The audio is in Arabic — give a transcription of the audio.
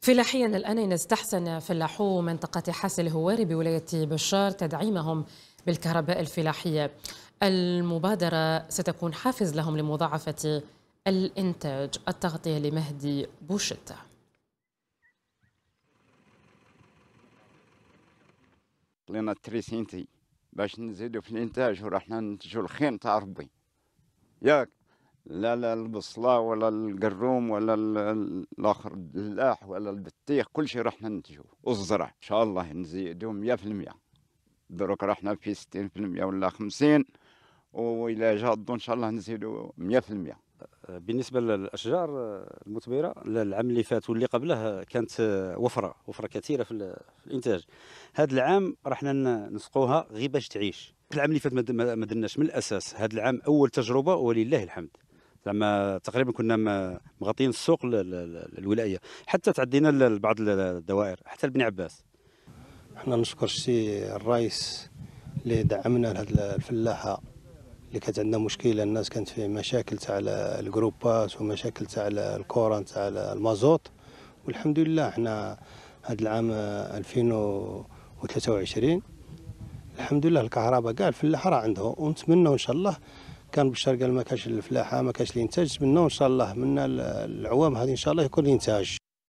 فلاحيا الآن استحسن فلاحو منطقة حاس الهواري بولاية بشار تدعيمهم بالكهرباء الفلاحية المبادرة ستكون حافز لهم لمضاعفة الإنتاج التغطية لمهدي بوشتة لنا التريسينتي باش نزيدوا في الانتاج ورحنا ننتجوا الخير نتاع ربي ياك لا لا البصلة ولا القروم ولا الاخر الدلاح ولا البطيخ كل شيء راح ننتجو والزرع ان شاء الله نزيدهم 100% دروك رحنا في 60% ولا 50 والى الضوء ان شاء الله نزيدوا 100% بالنسبه للاشجار المثمره العام اللي فات واللي قبله كانت وفره وفره كثيره في الانتاج هذا العام رحنا نسقوها غير باش تعيش العام اللي فات ما درناش من الاساس هذا العام اول تجربه ولله الحمد زعما تقريبا كنا مغطيين السوق الولايه حتى تعدينا لبعض الدوائر حتى لبني عباس احنا نشكر السي الرئيس اللي دعمنا لهذه الفلاحه اللي كانت عندنا مشكله الناس كانت في مشاكل تاع الجروبات ومشاكل تاع الكوران تاع المازوت والحمد لله احنا هذا العام 2023 الحمد لله الكهرباء كاع الفلاح راه عنده ونتمنوا ان شاء الله كان بالشرق ما كانش الفلاحه ما كانش الانتاج نتمنوا ان شاء الله من العوام هذه ان شاء الله يكون الانتاج